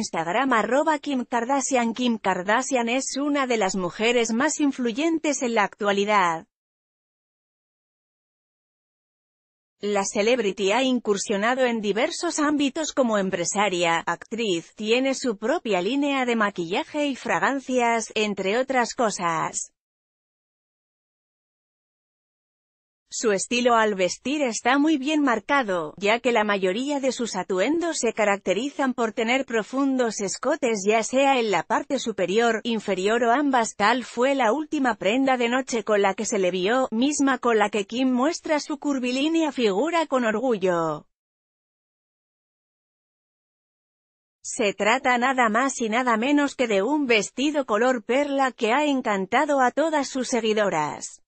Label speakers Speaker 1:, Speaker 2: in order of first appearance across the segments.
Speaker 1: Instagram arroba Kim Kardashian Kim Kardashian es una de las mujeres más influyentes en la actualidad. La celebrity ha incursionado en diversos ámbitos como empresaria, actriz, tiene su propia línea de maquillaje y fragancias, entre otras cosas. Su estilo al vestir está muy bien marcado, ya que la mayoría de sus atuendos se caracterizan por tener profundos escotes ya sea en la parte superior, inferior o ambas. Tal fue la última prenda de noche con la que se le vio, misma con la que Kim muestra su curvilínea figura con orgullo. Se trata nada más y nada menos que de un vestido color perla que ha encantado a todas sus seguidoras.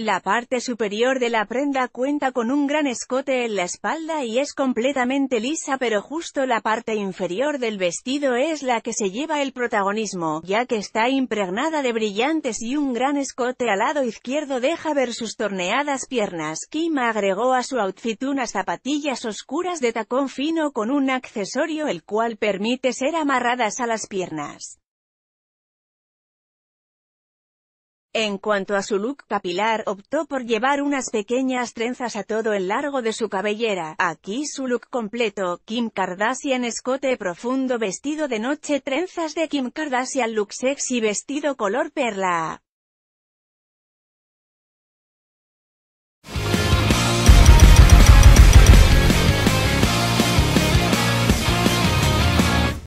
Speaker 1: La parte superior de la prenda cuenta con un gran escote en la espalda y es completamente lisa pero justo la parte inferior del vestido es la que se lleva el protagonismo, ya que está impregnada de brillantes y un gran escote al lado izquierdo deja ver sus torneadas piernas. Kim agregó a su outfit unas zapatillas oscuras de tacón fino con un accesorio el cual permite ser amarradas a las piernas. En cuanto a su look capilar, optó por llevar unas pequeñas trenzas a todo el largo de su cabellera. Aquí su look completo, Kim Kardashian escote profundo vestido de noche trenzas de Kim Kardashian look sexy vestido color perla.